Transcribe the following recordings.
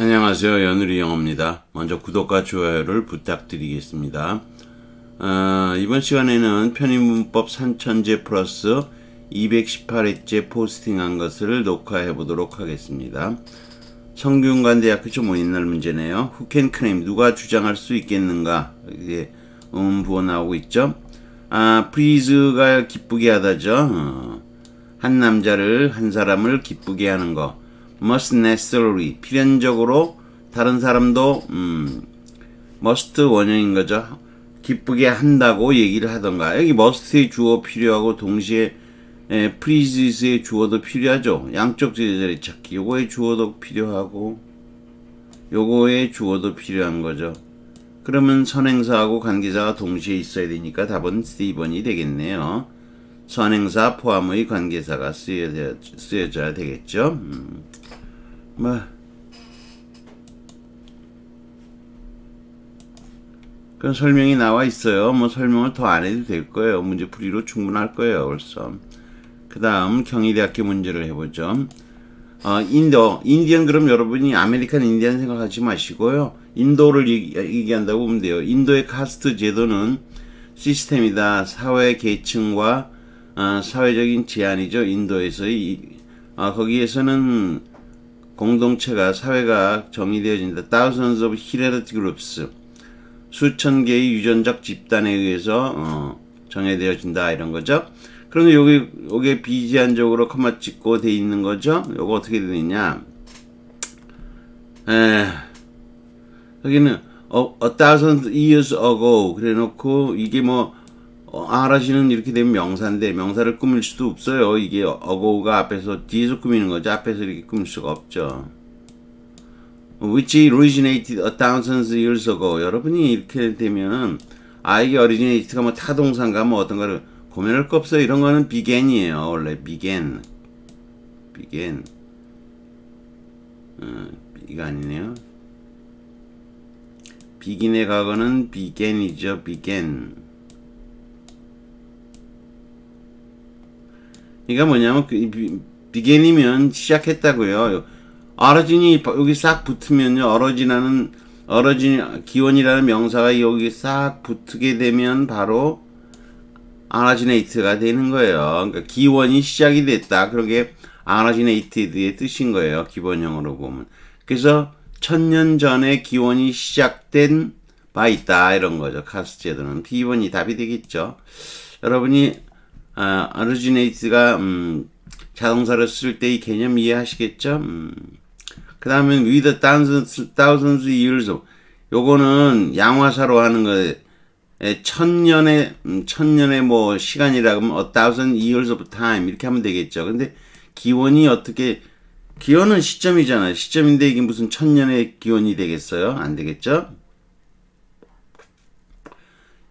안녕하세요 연우리 영어입니다 먼저 구독과 좋아요를 부탁드리겠습니다 어, 이번 시간에는 편의문법 산천제 플러스 218회째 포스팅한 것을 녹화해 보도록 하겠습니다 성균관대학교 좀 뭐 옛날 문제네요 후캔 크림 누가 주장할 수 있겠는가 이게 음 부어 나오고 있죠 아 프리즈가 기쁘게 하다죠 어, 한 남자를 한 사람을 기쁘게 하는 거 must necessarily 필연적으로 다른 사람도 음, must 원형인 거죠. 기쁘게 한다고 얘기를 하던가 여기 must의 주어 필요하고 동시에 예, pleases의 주어도 필요하죠. 양쪽 제자리 찾기 요거의 주어도 필요하고 요거의 주어도 필요한 거죠. 그러면 선행사하고 관계자가 동시에 있어야 되니까 답은 C번이 되겠네요. 선행사 포함의 관계사가 쓰여져, 쓰여져야 되겠죠. 음, 뭐 그런 설명이 나와 있어요. 뭐 설명을 더 안 해도 될 거예요. 문제풀이로 충분할 거예요. 벌써. 그 다음 경희대학교 문제를 해보죠. 어, 인도, 인디언 그럼 여러분이 아메리칸 인디언 생각하지 마시고요. 인도를 얘기, 한다고 보면 돼요. 인도의 카스트 제도는 시스템이다. 사회 계층과 아, 사회적인 제한이죠. 인도에서의 아, 거기에서는 공동체가 사회가 정의되어진다. Thousands of h e r e d i y groups 수천 개의 유전적 집단에 의해서 어, 정해되어진다 이런 거죠. 그런데 여기 여기 비제한적으로 커마 찍고 돼 있는 거죠. 요거 어떻게 되느냐? 에, 여기는 어, a thousand years ago 그래놓고 이게 뭐 어, 아라시는 이렇게 되면 명사인데 명사를 꾸밀 수도 없어요. 이게 어고가 앞에서 뒤에서 꾸미는 거죠. 앞에서 이렇게 꾸밀 수가 없죠. which originated a thousand years ago. 여러분이 이렇게 되면 아 이게 originate가 뭐타동사가뭐 어떤 거를 고민할 거 없어요. 이런 거는 began이에요. 원래 began. began. 어, 이거 아니네요. begin의 과거는 began이죠. began. 이게 뭐냐면 그, 비겐이면 시작했다고요. 어러진이 여기 싹 붙으면요. 어러진하는 어러진 기원이라는 명사가 여기 싹 붙게 되면 바로 아라지네이트가 되는 거예요. 그러니까 기원이 시작이 됐다. 그런 게아라지네이티의 뜻인 거예요. 기본형으로 보면. 그래서 천년 전에 기원이 시작된 바 있다. 이런 거죠. 카스 제도는 B번이 답이 되겠죠. 여러분이 아, o r 지네이 n 가 음, 자동사를 쓸 때의 개념 이해하시겠죠? 음. 그 다음에 with a thousands, thousands years of 요거는 양화사로 하는 거 에, 천년의 음, 천년의 뭐 시간이라 그러면 a thousand years of time 이렇게 하면 되겠죠. 근데 기원이 어떻게 기원은 시점이잖아요. 시점인데 이게 무슨 천년의 기원이 되겠어요? 안 되겠죠?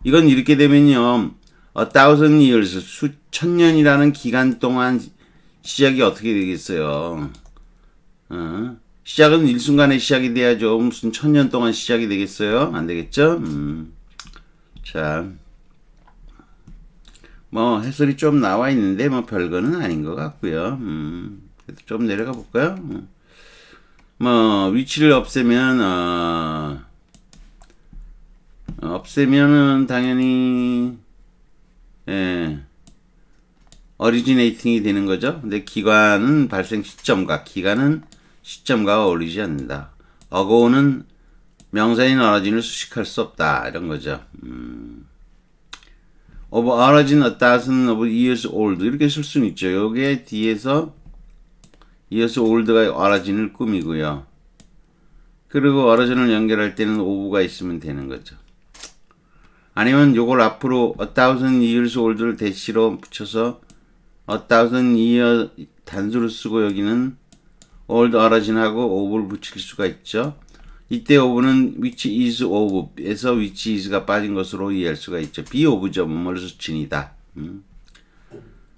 이건 이렇게 되면요. a thousand years 수천 년이라는 기간 동안 시작이 어떻게 되겠어요? 어? 시작은 일순간의 시작이 돼야죠. 무슨 천년 동안 시작이 되겠어요? 안 되겠죠? 음. 자. 뭐 해설이 좀 나와 있는데 뭐 별거는 아닌 것 같고요. 음. 좀 내려가 볼까요? 음. 뭐 위치를 없애면 어, 없애면은 당연히 예, originating이 되는 거죠. 근데 기관은 발생 시점과 기간은 시점과 어울리지 않는다. 어고는 명사인 어라진을 수식할 수 없다. 이런 거죠. 음. of origin a thousand of years old 이렇게 쓸 수는 있죠. 여기 뒤에서 years old가 어라진을 꾸미고요. 그리고 어라진을 연결할 때는 오브가 있으면 되는 거죠. 아니면 요걸 앞으로 a thousand years old를 대시로 붙여서 a thousand year 단수를 쓰고 여기는 old origin하고 of를 붙일 수가 있죠. 이때 of는 which is of에서 which is가 빠진 것으로 이해할 수가 있죠. be of죠. 뭐뭐로 진이다. 음.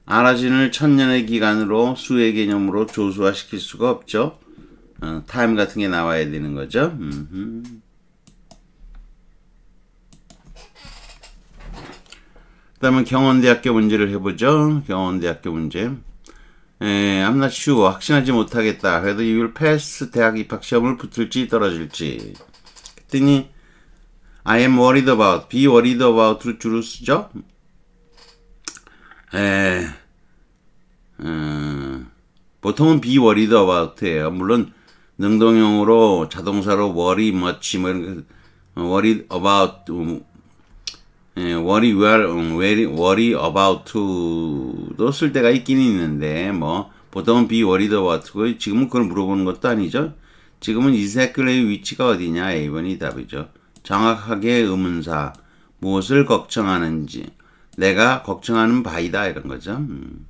아라진을 천년의 기간으로 수의 개념으로 조수화시킬 수가 없죠. 어, 타임 같은 게 나와야 되는 거죠. 음흠. 그 다음은 경원대학교 문제를 해보죠. 경원대학교 문제. 에, I'm not sure. 확신하지 못하겠다. 그래도 you will pass 대학 입학 시험을 붙을지 떨어질지. 그랬더니 I am worried about, be worried about로 주로 쓰죠. 에, 음, 보통은 be worried about예요. 물론 능동형으로 자동사로 worry much 뭐 이런 거 worried about 예, worry well, 음, worry, worry about도 쓸 때가 있긴 있는데 뭐 보통은 be worried about고 지금은 그걸 물어보는 것도 아니죠. 지금은 이 새끼의 위치가 어디냐 1번이 답이죠. 정확하게 의문사 무엇을 걱정하는지 내가 걱정하는 바이다 이런 거죠. 음.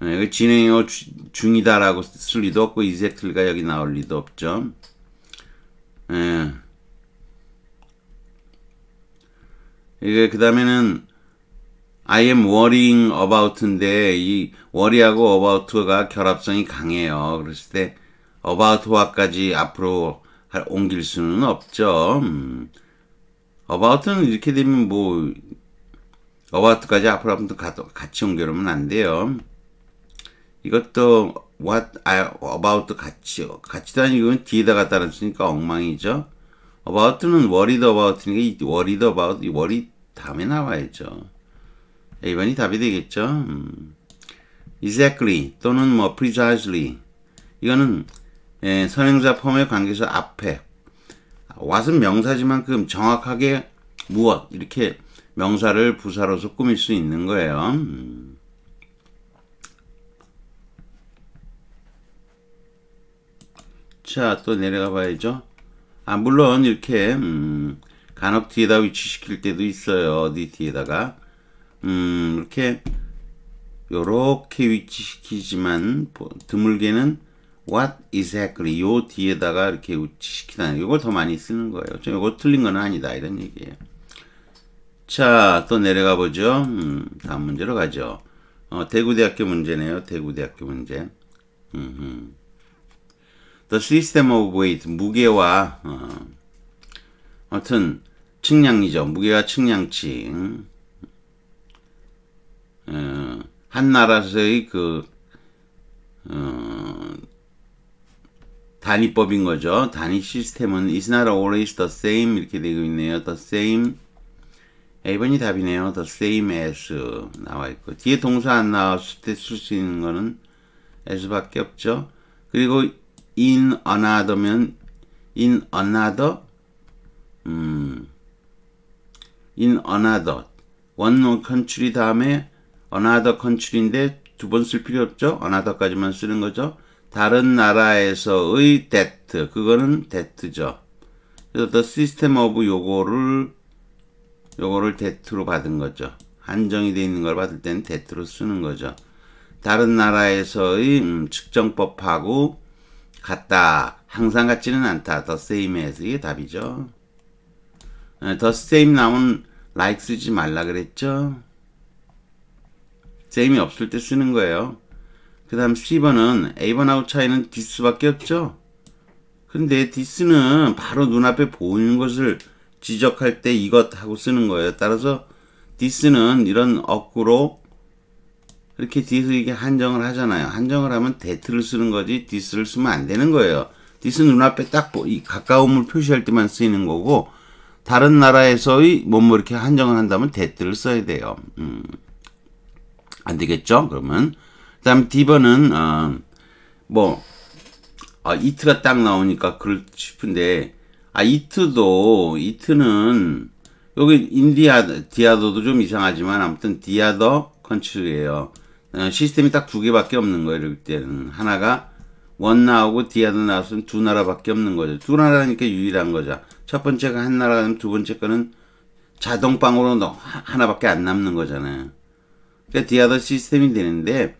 네, 예, 진행어 중이다라고 쓸 리도 없고 이색틀가 여기 나올 리도 없죠. 네. 이제 그 다음에는 I am worrying about인데 이 worry하고 about가 결합성이 강해요. 그랬을 때 about와까지 앞으로 옮길 수는 없죠. 음. about는 이렇게 되면 뭐 about까지 앞으로 앞으로 같이 옮겨놓으면 안 돼요. 이것도 what I, 아, about 같이 같이 다니고 뒤에다가 따랐으니까 엉망이죠. about는 worried about니까 worried about, 이 worry 다음에 나와야죠. 1번이 예, 답이 되겠죠. 음. exactly 또는 뭐 precisely 이거는 예, 선행사 펌의 관계에서 앞에 what은 명사지만 큼 정확하게 무엇 이렇게 명사를 부사로서 꾸밀 수 있는 거예요. 음. 자, 또 내려가 봐야죠. 아, 물론 이렇게 음, 간혹 뒤에다 위치시킬 때도 있어요. 어디 뒤에다가 음, 이렇게 요렇게 위치시키지만 드물게는 what exactly 요 뒤에다가 이렇게 위치시키다는 이걸 더 많이 쓰는 거예요. 저 이거 틀린 건 아니다 이런 얘기예요. 자 또 내려가 보죠. 음, 다음 문제로 가죠. 어, 대구대학교 문제네요. 대구대학교 문제. 음흠. The System of Weight 무게와 어, 하여튼 측량이죠. 무게와 측량칭 어, 한 나라에서의 그 어, 단위법인 거죠. 단위 시스템은 is not always the same 이렇게 되고 있네요. the same A번이 답이네요. the same as 나와 있고 뒤에 동사 안 나왔을 때 쓸 수 있는 거는 as밖에 없죠. 그리고 in another면 in another 음, in another one country 다음에 another country인데 두 번 쓸 필요 없죠. another까지만 쓰는 거죠. 다른 나라에서의 that 그거는 that죠. 그래서 the system of 요거를 요거를 that로 받은 거죠. 한정이 되어 있는 걸 받을 때는 that로 쓰는 거죠. 다른 나라에서의 음, 측정법하고 같다. 항상 같지는 않다. The same as 이게 답이죠. 네, the same 나온 like 쓰지 말라 그랬죠. same이 없을 때 쓰는 거예요. 그 다음 C번은 A번하고 차이는 디스밖에 없죠. 근데 디스는 바로 눈앞에 보이는 것을 지적할 때 이것 하고 쓰는 거예요. 따라서 디스는 이런 억구로 이렇게 디스 이게 한정을 하잖아요. 한정을 하면 데트를 쓰는 거지 디스를 쓰면 안 되는 거예요. 디스 눈앞에 딱이 가까움을 표시할 때만 쓰이는 거고 다른 나라에서의 뭐 뭐 이렇게 한정을 한다면 데트를 써야 돼요. 음. 안 되겠죠? 그러면 그다음 디버는 어, 뭐 아, 이트가 딱 나오니까 그럴 싶은데 아 이트도 이트는 여기 인디아 디아도도 좀 이상하지만 아무튼 디아더 컨츄리예요. 어, 시스템이 딱 두 개밖에 없는 거예요. 이럴 때는 하나가 원 나오고 디아도 나왔으면 두 나라밖에 없는 거죠. 두 나라니까 유일한 거죠. 첫 번째가 한 나라면 두 번째 거는 자동방으로 하나밖에 안 남는 거잖아요. 그러니까 디아더 시스템이 되는데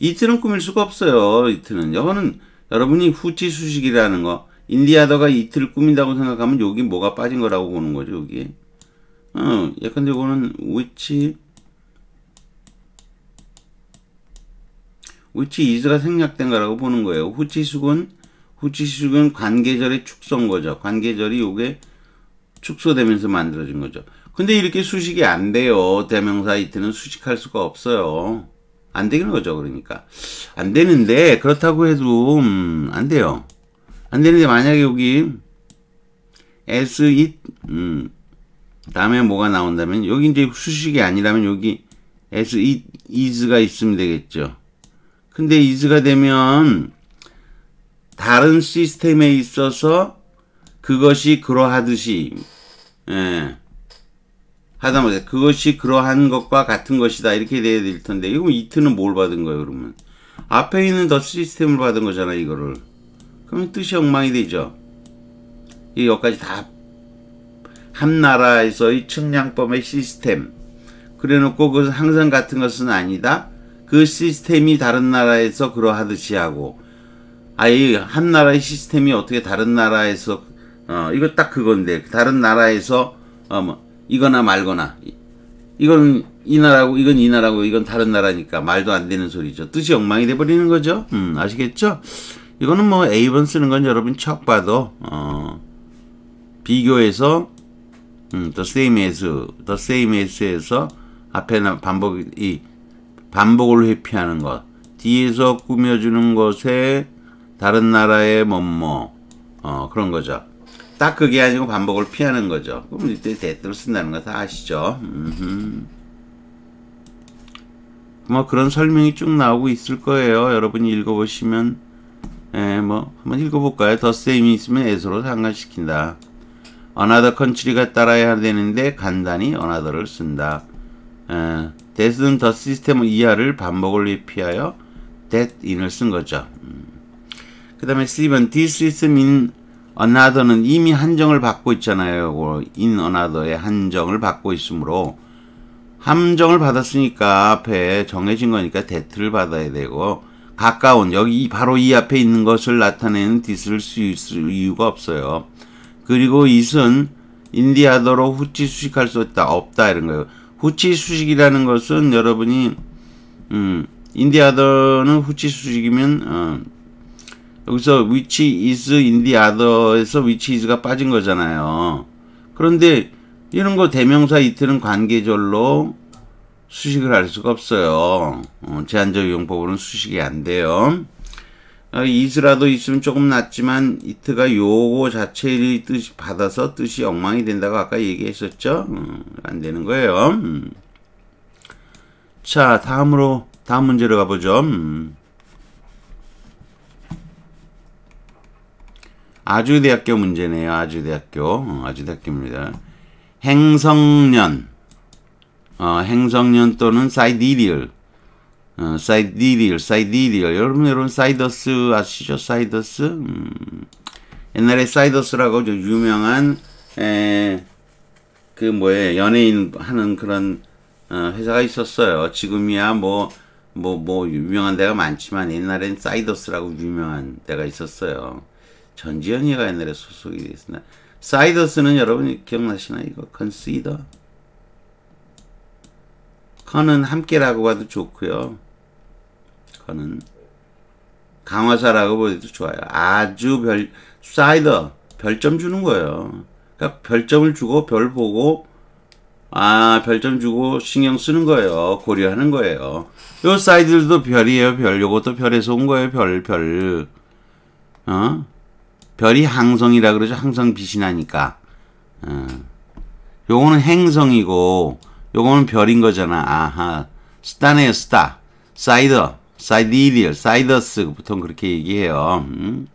이트는 꾸밀 수가 없어요. 이트는 여거는 여러분이 후치 수식이라는 거 인디아더가 이트를 꾸민다고 생각하면 여기 뭐가 빠진 거라고 보는 거죠. 여기. 어, 예컨대 이거는 위치 우치 이즈가 생략된 거라고 보는 거예요. 후치수은후치수은 관계절의 축소인 거죠. 관계절이 요게 축소되면서 만들어진 거죠. 근데 이렇게 수식이 안 돼요. 대명사 이트는 수식할 수가 없어요. 안 되는 거죠. 그러니까 안 되는데 그렇다고 해도 음, 안 돼요. 안 되는데 만약에 여기 s it 음, 다음에 뭐가 나온다면 여기 이제 수식이 아니라면 여기 s it is가 있으면 되겠죠. 근데 이즈가 되면 다른 시스템에 있어서 그것이 그러하듯이 예. 하다못해 그것이 그러한 것과 같은 것이다 이렇게 돼야 될 텐데 이거 이트는 뭘 받은 거예요 그러면 앞에 있는 더 시스템을 받은 거잖아 이거를 그러면 뜻이 엉망이 되죠 이 여기까지 다 한 나라에서의 측량법의 시스템 그래놓고 그것은 항상 같은 것은 아니다 그 시스템이 다른 나라에서 그러하듯이 하고 아예 한 나라의 시스템이 어떻게 다른 나라에서 어 이거 딱 그건데 다른 나라에서 어 뭐 이거나 말거나 이건 이 나라고 이건 이 나라고 이건 다른 나라니까 말도 안 되는 소리죠 뜻이 엉망이 돼 버리는 거죠 음 아시겠죠 이거는 뭐 A번 쓰는 건 여러분 척 봐도 어 비교해서 음, the same as the same as에서 앞에 반복이 반복을 회피하는 것 뒤에서 꾸며주는 것에 다른 나라의 뭐뭐 어, 그런 거죠. 딱 그게 아니고 반복을 피하는 거죠. 그럼 이때 대뜸 쓴다는 거 다 아시죠? 음흠. 뭐 그런 설명이 쭉 나오고 있을 거예요. 여러분이 읽어보시면 예, 뭐 한번 읽어볼까요? 더셈이 있으면 에서로 상관시킨다. another country가 따라야 되는데 간단히 another를 쓴다. 에, 예. that은 더 시스템은 이하를 반복을 회피하여 that in을 쓴 거죠. 음. 그 다음에 Steven, this is in another는 이미 한정을 받고 있잖아요. 그 in another의 한정을 받고 있으므로 함정을 받았으니까 앞에 정해진 거니까 that를 받아야 되고 가까운 여기 바로 이 앞에 있는 것을 나타내는 this를 쓸 이유가 없어요. 그리고 is은 인디아더로 후치 수식할 수 있다 없다 이런 거예요. 후치 수식이라는 것은 여러분이 음, 인디아더는 후치 수식이면 어, 여기서 위치 이즈 인디아더에서 위치 이즈가 빠진 거잖아요. 그런데 이런 거 대명사 이틀은 관계절로 수식을 할 수가 없어요. 어, 제한적 이용법으로는 수식이 안 돼요. 아, 이즈라도 있으면 조금 낫지만 이트가 요거 자체의 뜻이 받아서 뜻이 엉망이 된다고 아까 얘기했었죠? 음, 안 되는 거예요. 음. 자, 다음으로 다음 문제로 가보죠. 음. 아주대학교 문제네요. 아주대학교. 어, 아주대학교입니다. 행성년. 어, 행성년 또는 사이디리얼. 사이디리얼, 어, 사이디리 여러분 여러분 사이더스 아시죠? 사이더스? 음. 옛날에 사이더스라고 유명한 에, 그 뭐에 연예인 하는 그런 어, 회사가 있었어요. 지금이야 뭐 뭐, 뭐, 유명한 데가 많지만, 옛날엔 사이더스라고 유명한 데가 있었어요. 전지현이가 옛날에 소속이 됐습니다. 사이더스는 여러분 기억나시나? 이거, 컨시더? 커는 함께라고 봐도 좋고요. 커는 강화사라고 보도 좋아요. 아주 별 사이더 별점 주는 거예요. 그러니까 별점을 주고 별 보고 아 별점 주고 신경 쓰는 거예요. 고려하는 거예요. 요사이들도 별이에요. 별 요것도 별에서 온 거예요. 별 별. 어? 별이 항성이라 그러죠. 항상 빛이 나니까. 어. 요거는 행성이고 요거는 별인 거잖아. 아하. 스타네 스타. 사이더, 사이디리얼, 사이더스. 보통 그렇게 얘기해요. 음?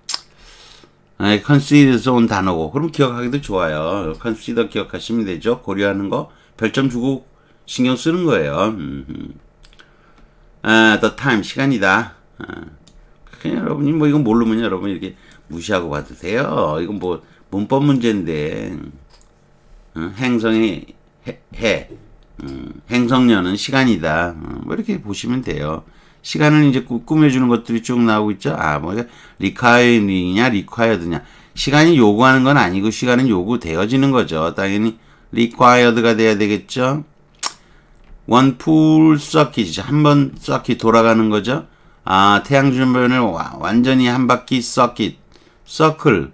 컨시드에서 네, 온 단어고. 그럼 기억하기도 좋아요. 컨시더 기억하시면 되죠. 고려하는 거. 별점 주고 신경 쓰는 거예요. 음. 아, the time, 시간이다. 아. 그냥 여러분이 뭐 이건 모르면 여러분 이렇게 무시하고 받으세요. 이건 뭐 문법 문제인데. 응? 행성이 해, 해. 어, 행성년은 시간이다. 어, 뭐 이렇게 보시면 돼요. 시간을 이제 꾸며주는 것들이 쭉 나오고 있죠. 아, 뭐, 리카이어링이냐, 리콰이어드냐. 시간이 요구하는 건 아니고, 시간은 요구되어지는 거죠. 당연히, 리콰이어드가 돼야 되겠죠. 원 풀 서킷이죠. 한번 서킷 돌아가는 거죠. 아, 태양주변을 완전히 한 바퀴 서킷, 서클,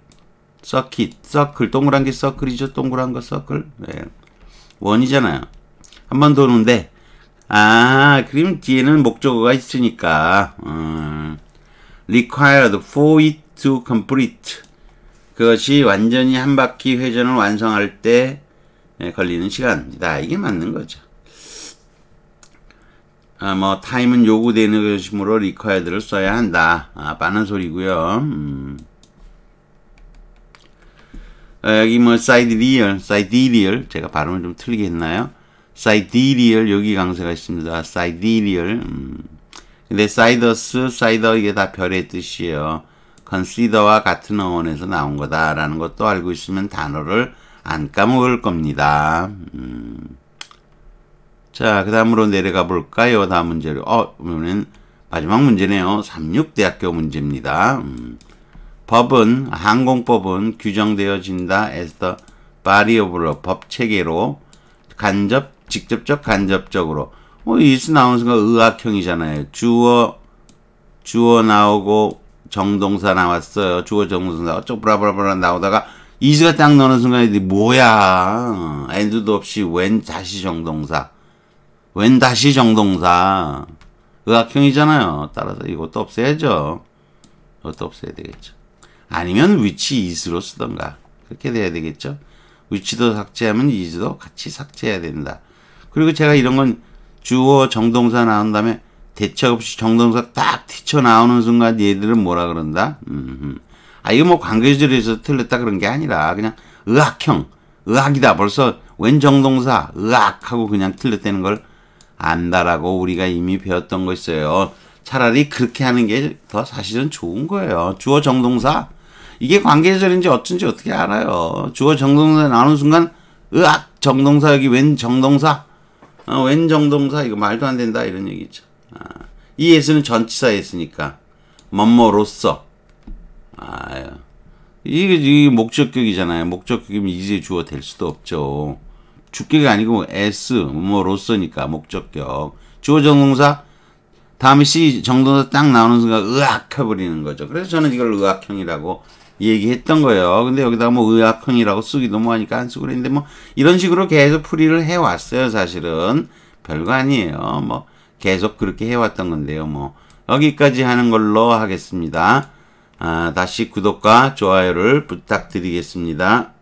서킷, 서클, 동그란 게 서클이죠. 동그란 거 서클. 네. 원이잖아요. 한번 도는데 아 그럼 뒤에는 목적어가 있으니까 음, required for it to complete 그것이 완전히 한 바퀴 회전을 완성할 때 예, 걸리는 시간입니다. 이게 맞는 거죠. 아, 뭐 타임은 요구되는 것이므로 리퀘어드를 써야 한다. 아, 빠는 소리고요. 음. 아, 여기 뭐 사이드 리얼, 사이드 리얼 제가 발음을 좀 틀리게 했나요? sidereal 여기 강세가 있습니다. sidereal 음. 근데 siders, sider 이게 다 별의 뜻이에요. consider와 같은 어원에서 나온 거다라는 것도 알고 있으면 단어를 안 까먹을 겁니다. 음. 자, 그 다음으로 내려가 볼까요? 다음 문제로. 어, 그러면 마지막 문제네요. 36대학교 문제입니다. 음. 법은, 항공법은 규정되어진다. 에서 바리오블로 법체계로 간접 직접적, 간접적으로. 뭐, 이스 나오는 순간 의학형이잖아요. 주어, 주어 나오고, 정동사 나왔어요. 주어 정동사 어쩌고 브라브라브라 나오다가 이즈가 딱 넣는 순간에 뭐야 엔드도 없이 웬 다시 정동사 웬 다시 정동사 의학형이잖아요. 따라서 이것도 없애야죠. 이것도 없애야 되겠죠. 아니면 위치 이즈로 쓰던가 그렇게 돼야 되겠죠. 위치도 삭제하면 이즈도 같이 삭제해야 된다. 그리고 제가 이런 건 주어 정동사 나온 다음에 대책 없이 정동사 딱 튀쳐 나오는 순간 얘들은 뭐라 그런다? 아 이거 뭐 관계절에서 틀렸다 그런 게 아니라 그냥 의학형 의학이다 벌써 웬 정동사 의학하고 그냥 틀렸다는 걸 안다라고 우리가 이미 배웠던 거 있어요. 차라리 그렇게 하는 게 더 사실은 좋은 거예요. 주어 정동사 이게 관계절인지 어쩐지 어떻게 알아요. 주어 정동사 나오는 순간 의학 정동사 여기 웬 정동사 어, 웬 정동사 이거 말도 안 된다 이런 얘기죠. 아, 이 s는 전치사 s니까 뭐뭐로써 아, 이게, 이 목적격이잖아요. 목적격이면 이제 주어 될 수도 없죠. 주격이 아니고 s 뭐로써니까 목적격. 주어 정동사 다음에 C 정도가딱 나오는 순간 의악해버리는 거죠. 그래서 저는 이걸 의악형이라고 얘기했던 거예요. 근데 여기다 뭐의학흥이라고 쓰기도 뭐 하니까 안 쓰고 그랬는데 뭐 이런 식으로 계속 풀이를 해왔어요. 사실은 별거 아니에요. 뭐 계속 그렇게 해왔던 건데요. 뭐 여기까지 하는 걸로 하겠습니다. 아, 다시 구독과 좋아요를 부탁드리겠습니다.